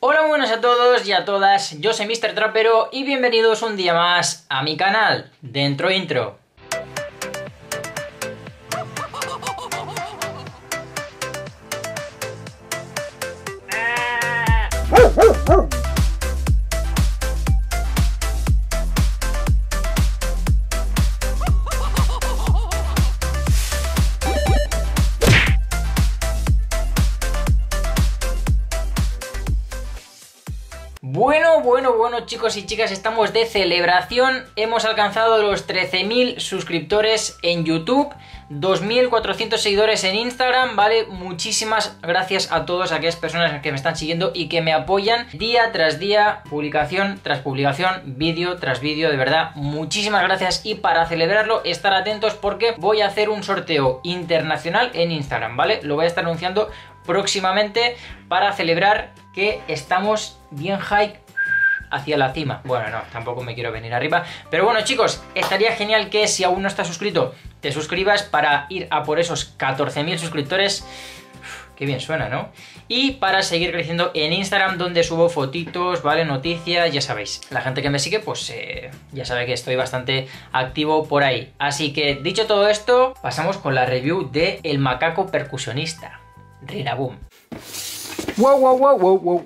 Hola, buenas a todos y a todas, yo soy Mr. Trapero y bienvenidos un día más a mi canal, Dentro Intro. Bueno, bueno, bueno chicos y chicas, estamos de celebración. Hemos alcanzado los 13.000 suscriptores en YouTube, 2.400 seguidores en Instagram, ¿vale? Muchísimas gracias a todas aquellas personas que me están siguiendo y que me apoyan día tras día, publicación tras publicación, vídeo tras vídeo, de verdad. Muchísimas gracias y para celebrarlo, estar atentos porque voy a hacer un sorteo internacional en Instagram, ¿vale? Lo voy a estar anunciando próximamente para celebrar que estamos bien high hacia la cima. Bueno, no, tampoco me quiero venir arriba. Pero bueno, chicos, estaría genial que si aún no estás suscrito, te suscribas para ir a por esos 14.000 suscriptores. que qué bien suena, ¿no? Y para seguir creciendo en Instagram, donde subo fotitos, ¿vale? Noticias, ya sabéis. La gente que me sigue, pues eh, ya sabe que estoy bastante activo por ahí. Así que, dicho todo esto, pasamos con la review de El Macaco Percusionista, rirabum Wow, wow, wow, wow, wow.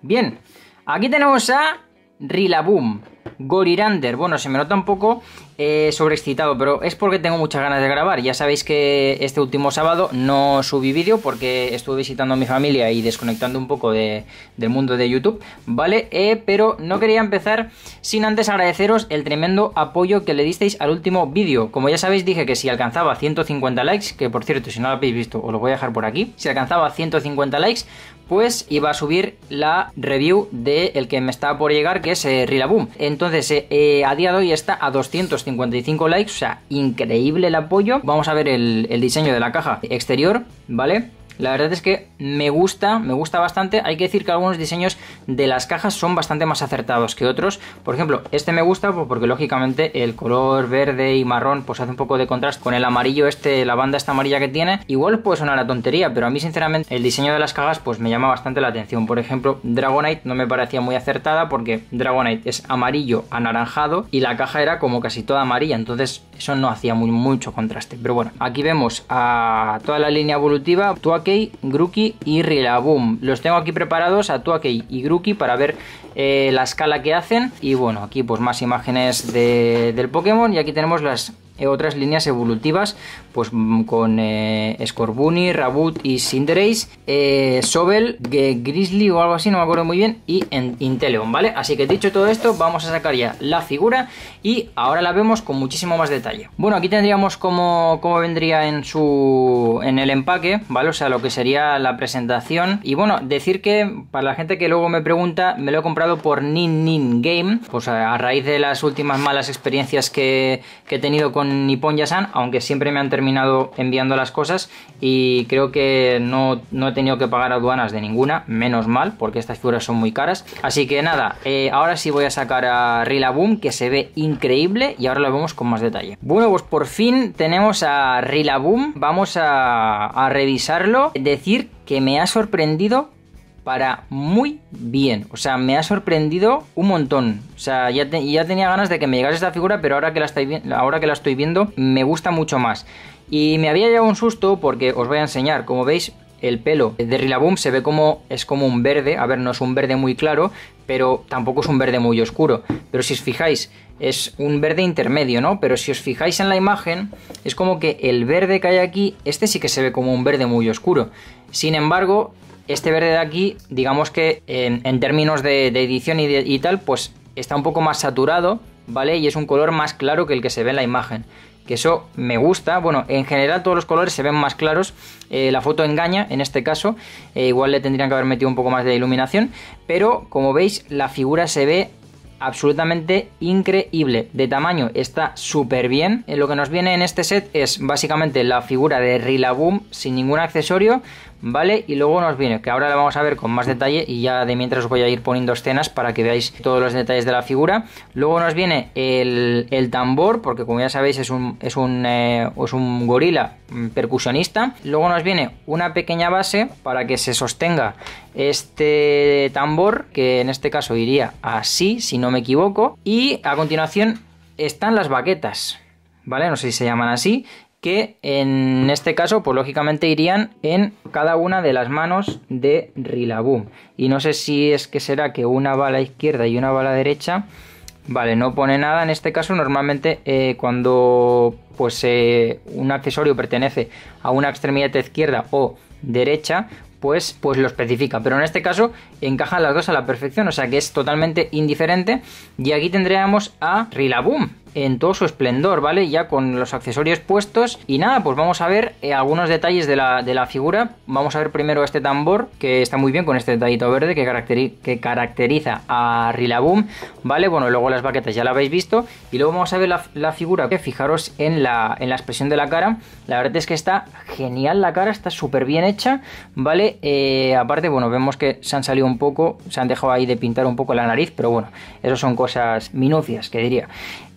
Bien, aquí tenemos a Rilaboom. Gorirander, bueno, se me nota un poco eh, sobreexcitado, pero es porque tengo muchas ganas de grabar. Ya sabéis que este último sábado no subí vídeo porque estuve visitando a mi familia y desconectando un poco de, del mundo de YouTube, ¿vale? Eh, pero no quería empezar sin antes agradeceros el tremendo apoyo que le disteis al último vídeo. Como ya sabéis, dije que si alcanzaba 150 likes, que por cierto, si no lo habéis visto, os lo voy a dejar por aquí. Si alcanzaba 150 likes, pues iba a subir la review de que me estaba por llegar, que es eh, Rila Boom. Entonces, eh, eh, a día de hoy está a 255 likes, o sea, increíble el apoyo. Vamos a ver el diseño de la caja exterior, ¿vale? La verdad es que me gusta, me gusta bastante. Hay que decir que algunos diseños de las cajas son bastante más acertados que otros. Por ejemplo, este me gusta pues, porque lógicamente el color verde y marrón pues hace un poco de contraste con el amarillo este, la banda esta amarilla que tiene. Igual puede sonar a tontería, pero a mí sinceramente el diseño de las cajas pues me llama bastante la atención. Por ejemplo, Dragonite no me parecía muy acertada porque Dragonite es amarillo anaranjado y la caja era como casi toda amarilla. Entonces eso no hacía mucho contraste. Pero bueno, aquí vemos a toda la línea evolutiva, Tuakei, Grookey y Rillaboom. Los tengo aquí preparados a Tuakei y Grookey para ver eh, la escala que hacen. Y bueno, aquí pues más imágenes del Pokémon. Y aquí tenemos las eh, otras líneas evolutivas, pues mm, con eh, Scorbunny, Rabut y Cinderace, eh, Sobel, Grizzly o algo así, no me acuerdo muy bien, y en Inteleon, ¿vale? Así que dicho todo esto, vamos a sacar ya la figura y ahora la vemos con muchísimo más detalle. Bueno, aquí tendríamos como, vendría en su en el empaque, ¿vale? O sea, lo que sería la presentación. Y bueno, decir que para la gente que luego me pregunta, me lo he comprado por Nin Nin Game, pues a, raíz de las últimas malas experiencias que he tenido con ni Nippon Yasan, aunque siempre me han terminado enviando las cosas y creo que no, no he tenido que pagar aduanas de ninguna, menos mal, porque estas figuras son muy caras. Así que nada, eh, ahora sí voy a sacar a Boom, que se ve increíble y ahora lo vemos con más detalle. Bueno, pues por fin tenemos a Boom. vamos a revisarlo. Decir que me ha sorprendido para muy bien. O sea, me ha sorprendido un montón. O sea, ya, ya tenía ganas de que me llegase esta figura, pero ahora que, la estoy, ahora que la estoy viendo, me gusta mucho más. Y me había llevado un susto porque os voy a enseñar. Como veis, el pelo de Rilaboom se ve como es como un verde, a ver, no es un verde muy claro, pero tampoco es un verde muy oscuro. Pero si os fijáis, es un verde intermedio, ¿no? Pero si os fijáis en la imagen, es como que el verde que hay aquí, este sí que se ve como un verde muy oscuro. Sin embargo, este verde de aquí, digamos que en, términos de, edición y, tal, pues está un poco más saturado, ¿vale? Y es un color más claro que el que se ve en la imagen que eso me gusta. Bueno, en general todos los colores se ven más claros. Eh, la foto engaña en este caso. Eh, igual le tendrían que haber metido un poco más de iluminación. Pero como veis, la figura se ve absolutamente increíble. De tamaño está súper bien. Eh, lo que nos viene en este set es básicamente la figura de Rillaboom sin ningún accesorio. ¿vale? Y luego nos viene, que ahora la vamos a ver con más detalle y ya de mientras os voy a ir poniendo escenas para que veáis todos los detalles de la figura. Luego nos viene el, tambor, porque como ya sabéis es un, es un, eh, es un gorila mm, percusionista. Luego nos viene una pequeña base para que se sostenga este tambor, que en este caso iría así, si no me equivoco. Y a continuación están las baquetas. ¿Vale? No sé si se llaman así que en este caso, pues lógicamente irían en cada una de las manos de Rilaboom. Y no sé si es que será que una bala izquierda y una bala derecha. Vale, no pone nada. En este caso, normalmente eh, cuando pues, eh, un accesorio pertenece a una extremidad izquierda o derecha, pues, pues lo especifica. Pero en este caso encajan las dos a la perfección, o sea que es totalmente indiferente. Y aquí tendríamos a Rilaboom, en todo su esplendor, ¿vale? Ya con los accesorios puestos. Y nada, pues vamos a ver eh, algunos detalles de la, figura. Vamos a ver primero este tambor, que está muy bien con este detallito verde que, caracteriza a Rilaboom. ¿vale? Bueno, luego las baquetas ya la habéis visto. Y luego vamos a ver la, figura, que fijaros en la, expresión de la cara. La verdad es que está genial la cara, está súper bien hecha, ¿vale? Eh, aparte, bueno, vemos que se han salido un poco, se han dejado ahí de pintar un poco la nariz, pero bueno, eso son cosas minucias, que diría.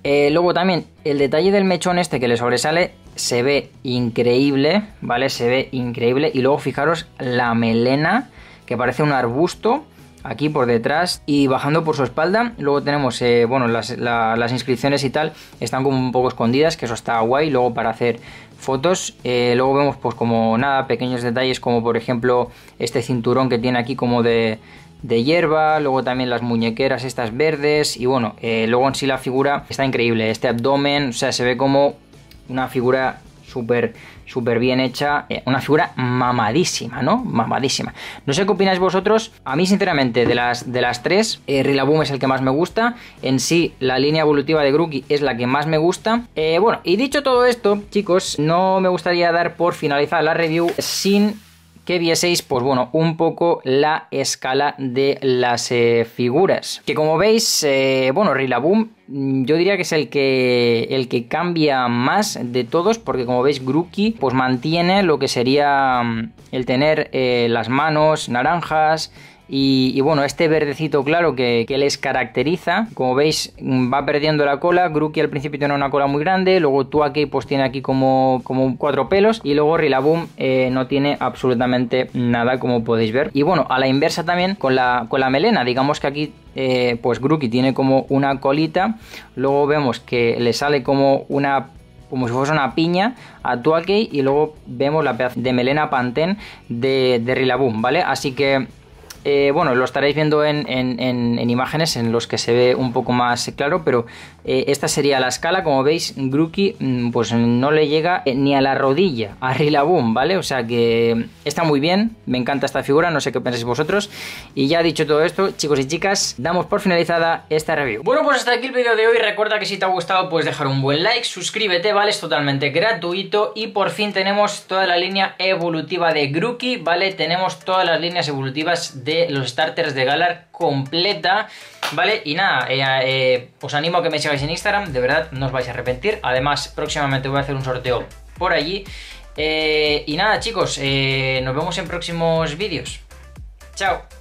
Eh, luego también, el detalle del mechón este que le sobresale se ve increíble, ¿vale? Se ve increíble. Y luego fijaros la melena, que parece un arbusto, aquí por detrás y bajando por su espalda. Luego tenemos, eh, bueno, las, inscripciones y tal están como un poco escondidas, que eso está guay. Luego para hacer fotos, eh, luego vemos pues como nada, pequeños detalles como por ejemplo este cinturón que tiene aquí como de de hierba, luego también las muñequeras estas verdes y bueno, eh, luego en sí la figura está increíble, este abdomen, o sea, se ve como una figura súper súper bien hecha, eh, una figura mamadísima, ¿no? Mamadísima. No sé qué opináis vosotros, a mí sinceramente de las, de las tres, eh, es el que más me gusta, en sí la línea evolutiva de Grookey es la que más me gusta. Eh, bueno, y dicho todo esto, chicos, no me gustaría dar por finalizada la review sin que vieseis, pues bueno, un poco la escala de las eh, figuras. Que como veis, eh, bueno, Rillaboom Mm, yo diría que es el que, el que cambia más de todos, porque como veis, Grookey pues mantiene lo que sería mm, el tener eh, las manos naranjas, y, bueno, este verdecito claro que, les caracteriza, como veis, mm, va perdiendo la cola. Grookey al principio tiene una cola muy grande, luego Tuaki pues tiene aquí como, como cuatro pelos y luego Rillaboom eh, no tiene absolutamente nada como podéis ver. Y bueno, a la inversa también con la, con la melena, digamos que aquí eh, pues Grookey tiene como una colita, luego vemos que le sale como una como si fuese una piña a Tuakey y luego vemos la pedazo de melena Pantén de, de ¿vale? Así que eh, bueno, lo estaréis viendo en, imágenes en los que se ve un poco más claro, pero eh, esta sería la escala. Como veis, Grookey mm, pues no le llega eh, ni a la rodilla a Rillaboom, ¿vale? O sea que está muy bien, me encanta esta figura, no sé qué pensáis vosotros. Y ya dicho todo esto, chicos y chicas, damos por finalizada esta review. Bueno, pues hasta aquí el vídeo de hoy. Recuerda que si te ha gustado pues dejar un buen like, suscríbete, ¿vale? Es totalmente gratuito. Y por fin tenemos toda la línea evolutiva de Grookey, ¿vale? Tenemos todas las líneas evolutivas de los starters de Galar completa, ¿vale? Y nada, eh, eh, os animo a que me sigáis en Instagram, de verdad, no os vais a arrepentir. Además, próximamente voy a hacer un sorteo por allí. Eh, y nada, chicos, nos vemos en próximos vídeos. ¡Chao!